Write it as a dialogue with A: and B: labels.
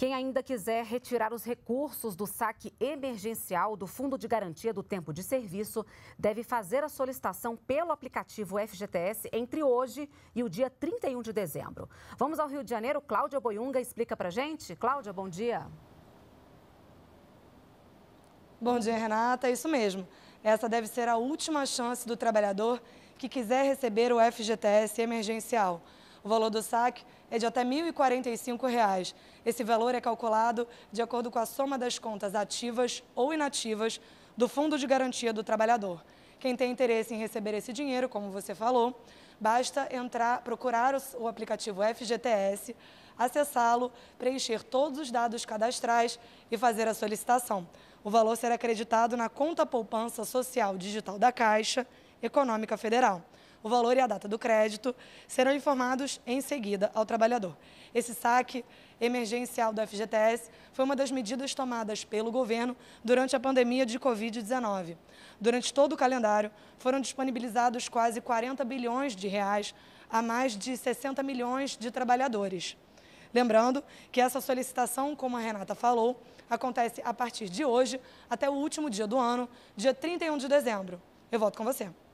A: Quem ainda quiser retirar os recursos do saque emergencial do Fundo de Garantia do Tempo de Serviço deve fazer a solicitação pelo aplicativo FGTS entre hoje e o dia 31 de dezembro. Vamos ao Rio de Janeiro. Cláudia Boiunga explica para gente. Cláudia, bom dia. Bom dia, Renata. É isso
B: mesmo. Essa deve ser a última chance do trabalhador que quiser receber o FGTS emergencial. O valor do saque é de até R$ 1.045. Esse valor é calculado de acordo com a soma das contas ativas ou inativas do Fundo de Garantia do Trabalhador. Quem tem interesse em receber esse dinheiro, como você falou, basta entrar, procurar o aplicativo FGTS, acessá-lo, preencher todos os dados cadastrais e fazer a solicitação. O valor será acreditado na conta poupança social digital da Caixa Econômica Federal o valor e a data do crédito serão informados em seguida ao trabalhador. Esse saque emergencial do FGTS foi uma das medidas tomadas pelo governo durante a pandemia de Covid-19. Durante todo o calendário, foram disponibilizados quase 40 bilhões de reais a mais de 60 milhões de trabalhadores. Lembrando que essa solicitação, como a Renata falou, acontece a partir de hoje até o último dia do ano, dia 31 de dezembro. Eu volto com você.